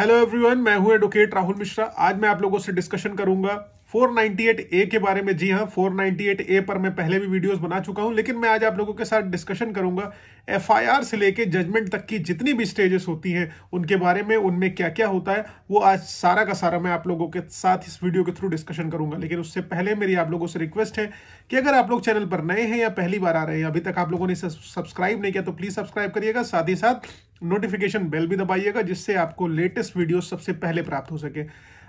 hello everyone मैं हूं advocate Rahul Mishra आज मैं आप लोगों से डिस्कशन करूंगा 498 ए के बारे में जी हाँ 498 ए पर मैं पहले भी वीडियोस बना चुका हूँ लेकिन मैं आज आप लोगों के साथ डिस्कशन करूंगा एफआईआर से लेके जजमेंट तक की जितनी भी स्टेजेस होती हैं उनके बारे में उनमें क्या क्या होता है वो आज सारा का सारा मैं आप लोगों के साथ इस वीडियो के थ्रू डिस्कशन करूंगा लेकिन उससे पहले मेरी आप लोगों से रिक्वेस्ट है कि अगर आप लोग चैनल पर नए हैं या पहली बार आ रहे हैं अभी तक आप लोगों ने सब्सक्राइब नहीं किया तो प्लीज़ सब्सक्राइब करिएगा साथ ही साथ नोटिफिकेशन बेल भी दबाइएगा जिससे आपको लेटेस्ट वीडियो सबसे पहले प्राप्त हो सके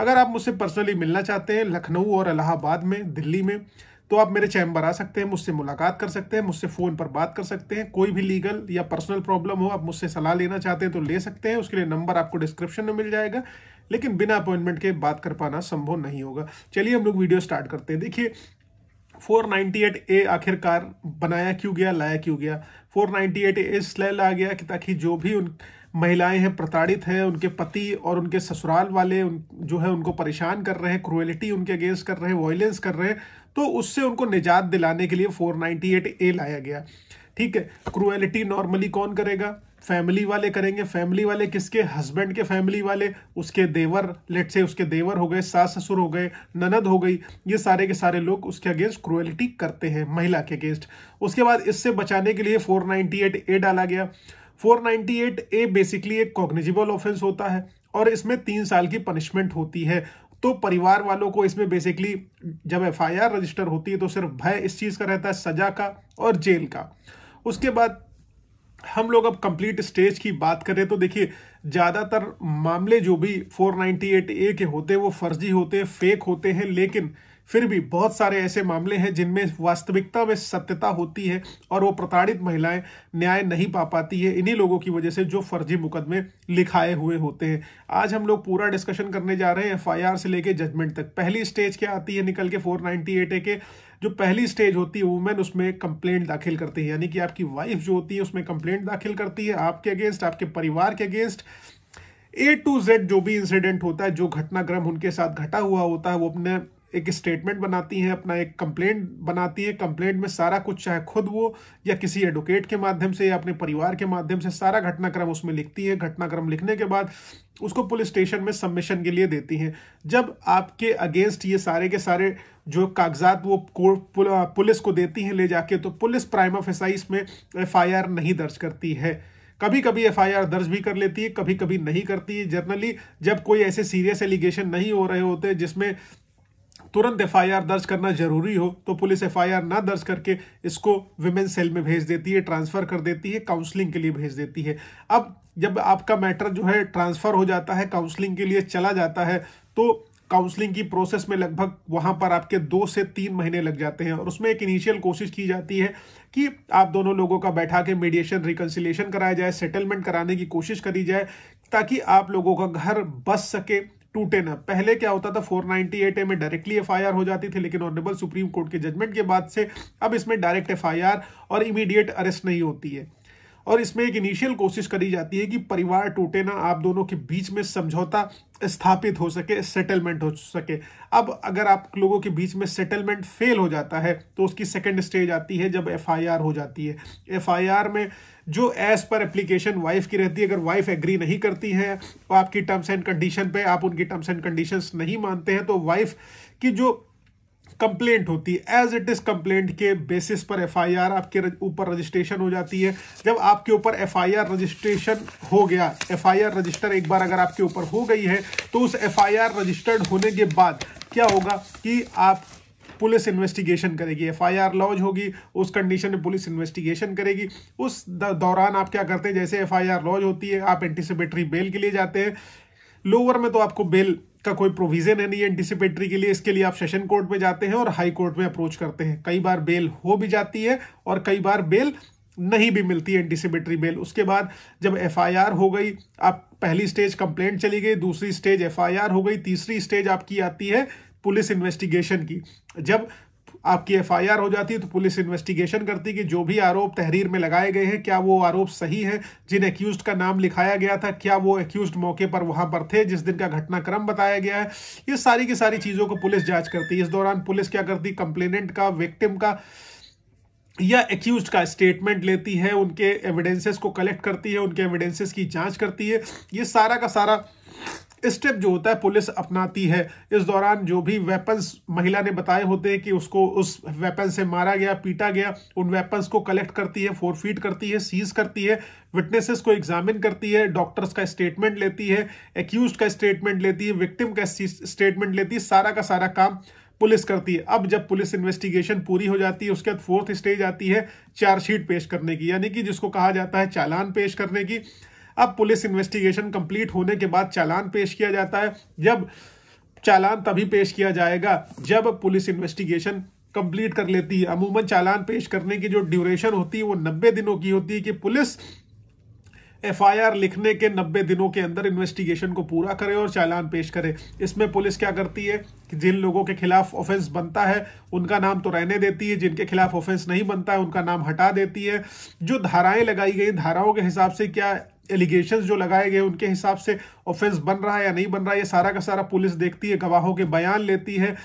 अगर आप मुझसे पर्सनली मिलना चाहते हैं लखनऊ और इलाहाबाद में दिल्ली में तो आप मेरे चैम्बर आ सकते हैं मुझसे मुलाकात कर सकते हैं मुझसे फ़ोन पर बात कर सकते हैं कोई भी लीगल या पर्सनल प्रॉब्लम हो आप मुझसे सलाह लेना चाहते हैं तो ले सकते हैं उसके लिए नंबर आपको डिस्क्रिप्शन में मिल जाएगा लेकिन बिना अपॉइंटमेंट के बात कर पाना संभव नहीं होगा चलिए हम लोग वीडियो स्टार्ट करते हैं देखिए 498 ए आखिरकार बनाया क्यों गया लाया क्यों गया 498 ए स्लैल आ गया कि ताकि जो भी उन महिलाएं हैं प्रताड़ित हैं उनके पति और उनके ससुराल वाले उन, जो है उनको परेशान कर रहे हैं क्रुएलिटी उनके अगेंस्ट कर रहे हैं वॉयलेंस कर रहे हैं तो उससे उनको निजात दिलाने के लिए 498 ए लाया गया ठीक है क्रुएलिटी नॉर्मली कौन करेगा फैमिली वाले करेंगे फैमिली वाले किसके हस्बैंड के फैमिली वाले उसके देवर लेट से उसके देवर हो गए सास ससुर हो गए ननद हो गई ये सारे के सारे लोग उसके अगेंस्ट क्रुएलिटी करते हैं महिला के अगेंस्ट उसके बाद इससे बचाने के लिए 498 ए डाला गया 498 ए बेसिकली एक कॉग्निजिबल ऑफेंस होता है और इसमें तीन साल की पनिशमेंट होती है तो परिवार वालों को इसमें बेसिकली जब एफ रजिस्टर होती है तो सिर्फ भय इस चीज़ का रहता है सजा का और जेल का उसके बाद हम लोग अब कंप्लीट स्टेज की बात करें तो देखिए ज़्यादातर मामले जो भी 498 ए के होते हैं वो फर्जी होते हैं फेक होते हैं लेकिन फिर भी बहुत सारे ऐसे मामले हैं जिनमें वास्तविकता में सत्यता होती है और वो प्रताड़ित महिलाएं न्याय नहीं पा पाती है इन्हीं लोगों की वजह से जो फर्जी मुकदमे लिखाए हुए होते हैं आज हम लोग पूरा डिस्कशन करने जा रहे हैं एफ से लेके जजमेंट तक पहली स्टेज क्या आती है निकल के फोर ए के जो पहली स्टेज होती है वुमेन उसमें कंप्लेंट दाखिल करती है यानी कि आपकी वाइफ जो होती है उसमें कंप्लेंट दाखिल करती है आपके अगेंस्ट आपके परिवार के अगेंस्ट ए टू जेड जो भी इंसिडेंट होता है जो घटनाक्रम उनके साथ घटा हुआ होता है वो अपने एक स्टेटमेंट बनाती हैं अपना एक कंप्लेंट बनाती हैं कंप्लेंट में सारा कुछ चाहे खुद वो या किसी एडवोकेट के माध्यम से या अपने परिवार के माध्यम से सारा घटनाक्रम उसमें लिखती है घटनाक्रम लिखने के बाद उसको पुलिस स्टेशन में सबमिशन के लिए देती हैं जब आपके अगेंस्ट ये सारे के सारे जो कागजात वो कोर्ट पुलिस को देती हैं ले जाके तो पुलिस प्राइम ऑफ फेसाइस में एफ नहीं दर्ज करती है कभी कभी एफ दर्ज भी कर लेती है कभी कभी नहीं करती है जनरली जब कोई ऐसे सीरियस एलिगेशन नहीं हो रहे होते जिसमें तुरंत एफआईआर दर्ज करना जरूरी हो तो पुलिस एफआईआर ना दर्ज करके इसको विमेन सेल में भेज देती है ट्रांसफर कर देती है काउंसलिंग के लिए भेज देती है अब जब आपका मैटर जो है ट्रांसफर हो जाता है काउंसलिंग के लिए चला जाता है तो काउंसलिंग की प्रोसेस में लगभग वहाँ पर आपके दो से तीन महीने लग जाते हैं और उसमें एक इनिशियल कोशिश की जाती है कि आप दोनों लोगों का बैठा के मीडिएशन रिकन्सिलेशन कराया जाए सेटलमेंट कराने की कोशिश करी जाए ताकि आप लोगों का घर बस सके टू टेन अब पहले क्या होता था फोर नाइनटी एट ए में डायरेक्टली एफ आई आर हो जाती थी लेकिन ऑनरेबल सुप्रीम कोर्ट के जजमेंट के बाद से अब इसमें डायरेक्ट एफ आई आर और इमीडिएट अरेस्ट नहीं होती है और इसमें एक इनिशियल कोशिश करी जाती है कि परिवार टूटे ना आप दोनों के बीच में समझौता स्थापित हो सके सेटलमेंट हो सके अब अगर आप लोगों के बीच में सेटलमेंट फेल हो जाता है तो उसकी सेकेंड स्टेज आती है जब एफआईआर हो जाती है एफआईआर में जो एज पर एप्लीकेशन वाइफ की रहती है अगर वाइफ एग्री नहीं करती है तो आपकी टर्म्स एंड कंडीशन पे आप उनकी टर्म्स एंड कंडीशंस नहीं मानते हैं तो वाइफ की जो कंप्लेंट होती है एज इट इज कंप्लेंट के बेसिस पर एफआईआर आपके ऊपर रजिस्ट्रेशन हो जाती है जब आपके ऊपर एफआईआर रजिस्ट्रेशन हो गया एफआईआर रजिस्टर एक बार अगर आपके ऊपर हो गई है तो उस एफआईआर रजिस्टर्ड होने के बाद क्या होगा कि आप पुलिस इन्वेस्टिगेशन करेगी एफ आई आर होगी उस कंडीशन में पुलिस इन्वेस्टिगेशन करेगी उस दौरान आप क्या करते हैं जैसे एफ आई आर होती है आप एंटीसिपेटरी बेल के लिए जाते हैं लोअर में तो आपको बेल का कोई प्रोविजन है नहीं एंटिसिपेटरी के लिए इसके लिए आप सेशन कोर्ट में जाते हैं और हाई कोर्ट में अप्रोच करते हैं कई बार बेल हो भी जाती है और कई बार बेल नहीं भी मिलती एंटिसिपेटरी बेल उसके बाद जब एफआईआर हो गई आप पहली स्टेज कंप्लेंट चली गई दूसरी स्टेज एफआईआर हो गई तीसरी स्टेज आपकी आती है पुलिस इन्वेस्टिगेशन की जब आपकी एफआईआर हो जाती है तो पुलिस इन्वेस्टिगेशन करती कि जो भी आरोप तहरीर में लगाए गए हैं क्या वो आरोप सही है जिन एक्यूज का नाम लिखाया गया था क्या वो एक्यूज मौके पर वहां पर थे जिस दिन का घटनाक्रम बताया गया है ये सारी की सारी चीज़ों को पुलिस जाँच करती है इस दौरान पुलिस क्या करती कंप्लेनेंट का विक्टिम का या एक्यूज का स्टेटमेंट लेती है उनके एविडेंसेस को कलेक्ट करती है उनके एविडेंसेस की जांच करती है ये सारा का सारा स्टेप जो होता है पुलिस अपनाती है इस दौरान जो भी वेपन्स महिला ने बताए होते हैं कि उसको उस वेपन से मारा गया पीटा गया उन वेपन्स को कलेक्ट करती है फोरफीट करती है सीज करती है विटनेसेस को एग्जामिन करती है डॉक्टर्स का स्टेटमेंट लेती है एक्यूज का स्टेटमेंट लेती है विक्टिम का स्टेटमेंट लेती है सारा का सारा काम पुलिस करती है अब जब पुलिस इन्वेस्टिगेशन पूरी हो जाती है उसके बाद फोर्थ स्टेज आती है चार्जशीट पेश करने की यानी कि जिसको कहा जाता है चालान पेश करने की अब पुलिस इन्वेस्टिगेशन कंप्लीट होने के बाद चालान पेश किया जाता है जब चालान तभी पेश किया जाएगा जब पुलिस इन्वेस्टिगेशन कंप्लीट कर लेती है अमूमन चालान पेश करने की जो ड्यूरेशन होती है वो नब्बे दिनों की होती है कि पुलिस एफआईआर लिखने के 90 दिनों के अंदर इन्वेस्टिगेशन को पूरा करे और चालान पेश करे इसमें पुलिस क्या करती है कि जिन लोगों के खिलाफ ऑफेंस बनता है उनका नाम तो रहने देती है जिनके खिलाफ ऑफेंस नहीं बनता है उनका नाम हटा देती है जो धाराएं लगाई गई धाराओं के हिसाब से क्या एलिगेशन जो लगाए गए उनके हिसाब से ऑफेंस बन रहा है या नहीं बन रहा है ये सारा का सारा पुलिस देखती है गवाहों के बयान लेती है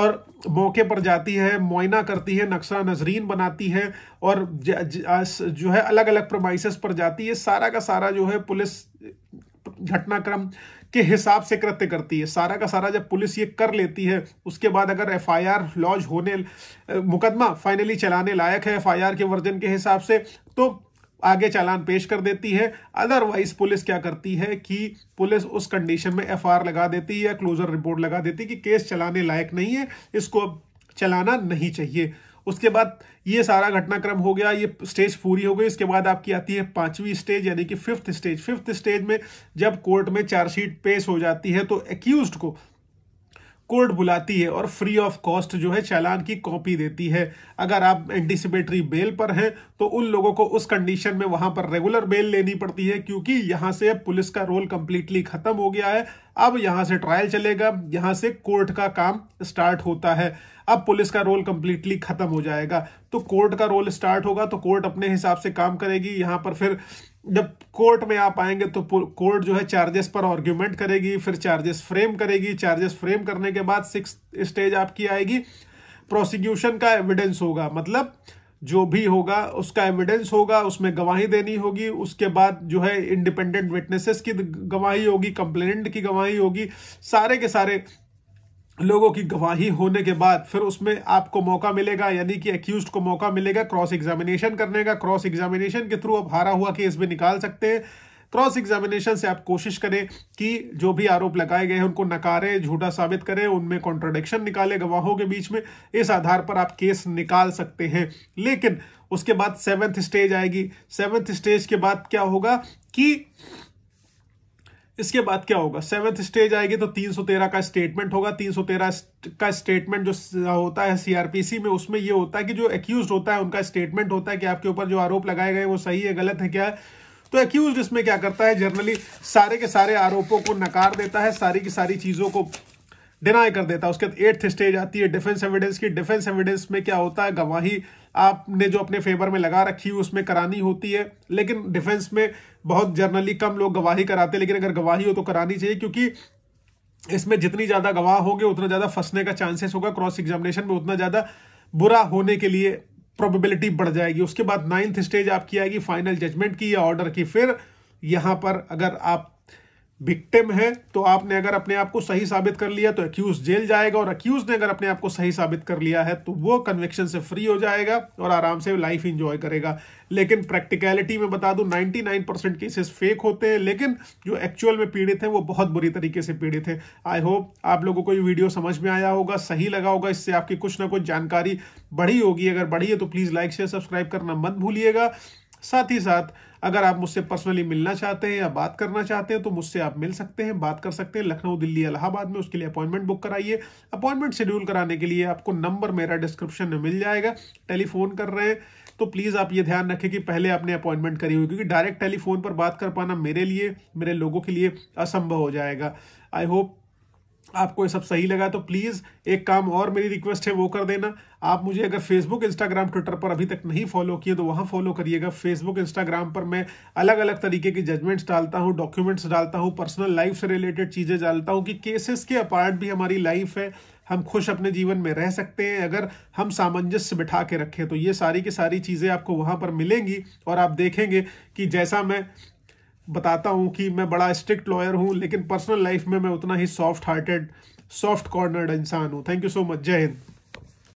और मौके पर जाती है मुआयना करती है नक्शा नजरीन बनाती है और ज, ज, ज, जो है अलग अलग प्रमाइसिस पर जाती है सारा का सारा जो है पुलिस घटनाक्रम के हिसाब से कृत्य करती है सारा का सारा जब पुलिस ये कर लेती है उसके बाद अगर एफआईआर लॉन्च होने मुकदमा फाइनली चलाने लायक है एफआईआर के वर्जन के हिसाब से तो आगे चालान पेश कर देती है अदरवाइज पुलिस क्या करती है कि पुलिस उस कंडीशन में एफ लगा देती है या क्लोजर रिपोर्ट लगा देती है कि केस चलाने लायक नहीं है इसको अब चलाना नहीं चाहिए उसके बाद ये सारा घटनाक्रम हो गया ये स्टेज पूरी हो गई इसके बाद आपकी आती है पांचवी स्टेज यानी कि फिफ्थ स्टेज फिफ्थ स्टेज में जब कोर्ट में चार्जशीट पेश हो जाती है तो एक्यूज को कोर्ट बुलाती है और फ्री ऑफ कॉस्ट जो है चालान की कॉपी देती है अगर आप एंटिसिपेटरी बेल पर हैं तो उन लोगों को उस कंडीशन में वहां पर रेगुलर बेल लेनी पड़ती है क्योंकि यहां से पुलिस का रोल कंप्लीटली खत्म हो गया है अब यहां से ट्रायल चलेगा यहां से कोर्ट का काम स्टार्ट होता है अब पुलिस का रोल कंप्लीटली खत्म हो जाएगा तो कोर्ट का रोल स्टार्ट होगा तो कोर्ट अपने हिसाब से काम करेगी यहां पर फिर जब कोर्ट में आप आएंगे तो कोर्ट जो है चार्जेस पर आर्ग्यूमेंट करेगी फिर चार्जेस फ्रेम करेगी चार्जेस फ्रेम करने के बाद सिक्स स्टेज आपकी आएगी प्रोसिक्यूशन का एविडेंस होगा मतलब जो भी होगा उसका एविडेंस होगा उसमें गवाही देनी होगी उसके बाद जो है इंडिपेंडेंट विटनेसेस की गवाही होगी कंप्लेनेंट की गवाही होगी सारे के सारे लोगों की गवाही होने के बाद फिर उसमें आपको मौका मिलेगा यानी कि एक्यूज को मौका मिलेगा क्रॉस एग्जामिनेशन करने का क्रॉस एग्जामिनेशन के थ्रू आप हारा हुआ केस भी निकाल सकते हैं क्रॉस एग्जामिनेशन से आप कोशिश करें कि जो भी आरोप लगाए गए हैं उनको नकारें झूठा साबित करें उनमें कॉन्ट्रोडिक्शन निकालें गवाहों के बीच में इस आधार पर आप केस निकाल सकते हैं लेकिन उसके बाद सेवन्थ स्टेज आएगी सेवन्थ स्टेज के बाद क्या होगा कि इसके बाद क्या होगा सेवन्थ स्टेज आएगी तो 313 का स्टेटमेंट होगा 313 का स्टेटमेंट जो होता है सीआरपीसी में उसमें ये होता है कि जो एक्यूज होता है उनका स्टेटमेंट होता है कि आपके ऊपर जो आरोप लगाए गए वो सही है गलत है क्या है तो एक्यूज इसमें क्या करता है जनरली सारे के सारे आरोपों को नकार देता है सारी की सारी चीज़ों को डिनाई कर देता है उसके बाद एट्थ स्टेज आती है डिफेंस एविडेंस की डिफेंस एविडेंस में क्या होता है गवाही आपने जो अपने फेवर में लगा रखी है उसमें करानी होती है लेकिन डिफेंस में बहुत जर्नली कम लोग गवाही कराते हैं लेकिन अगर गवाही हो तो करानी चाहिए क्योंकि इसमें जितनी ज़्यादा गवाह होंगे उतना ज़्यादा फंसने का चांसेस होगा क्रॉस एग्जामिनेशन में उतना ज़्यादा बुरा होने के लिए प्रोबेबिलिटी बढ़ जाएगी उसके बाद नाइन्थ स्टेज आपकी आएगी फाइनल जजमेंट की या ऑर्डर की फिर यहाँ पर अगर आप विक्टिम है तो आपने अगर अपने आप को सही साबित कर लिया तो अक्यूज जेल जाएगा और अक्यूज ने अगर अपने आप को सही साबित कर लिया है तो वो कन्विक्शन से फ्री हो जाएगा और आराम से लाइफ इंजॉय करेगा लेकिन प्रैक्टिकलिटी में बता दूं 99 परसेंट केसेस फेक होते हैं लेकिन जो एक्चुअल में पीड़ित हैं वो बहुत बुरी तरीके से पीड़ित हैं आई होप आप लोगों को ये वीडियो समझ में आया होगा सही लगा होगा इससे आपकी कुछ ना कुछ जानकारी बढ़ी होगी अगर बढ़ी है तो प्लीज़ लाइक शेयर सब्सक्राइब करना मत भूलिएगा साथ ही साथ अगर आप मुझसे पर्सनली मिलना चाहते हैं या बात करना चाहते हैं तो मुझसे आप मिल सकते हैं बात कर सकते हैं लखनऊ दिल्ली इलाहाबाद में उसके लिए अपॉइंटमेंट बुक कराइए अपॉइंटमेंट शेड्यूल कराने के लिए आपको नंबर मेरा डिस्क्रिप्शन में मिल जाएगा टेलीफोन कर रहे हैं तो प्लीज़ आप ये ध्यान रखें कि पहले आपने अपॉइंटमेंट करी हुई क्योंकि डायरेक्ट टेलीफोन पर बात कर पाना मेरे लिए मेरे लोगों के लिए असंभव हो जाएगा आई होप आपको ये सब सही लगा तो प्लीज़ एक काम और मेरी रिक्वेस्ट है वो कर देना आप मुझे अगर फेसबुक इंस्टाग्राम ट्विटर पर अभी तक नहीं फॉलो किए तो वहाँ फॉलो करिएगा फेसबुक इंस्टाग्राम पर मैं अलग अलग तरीके के जजमेंट्स डालता हूँ डॉक्यूमेंट्स डालता हूँ पर्सनल लाइफ से रिलेटेड चीज़ें डालता हूँ कि केसेस के अपार्ट भी हमारी लाइफ है हम खुश अपने जीवन में रह सकते हैं अगर हम सामंजस्य बिठा के रखें तो ये सारी की सारी चीज़ें आपको वहाँ पर मिलेंगी और आप देखेंगे कि जैसा मैं बताता हूँ कि मैं बड़ा स्ट्रिक्ट लॉयर हूँ लेकिन पर्सनल लाइफ में मैं उतना ही सॉफ्ट हार्टेड सॉफ्ट कॉर्नर्ड इंसान हूँ थैंक यू सो मच जय हिंद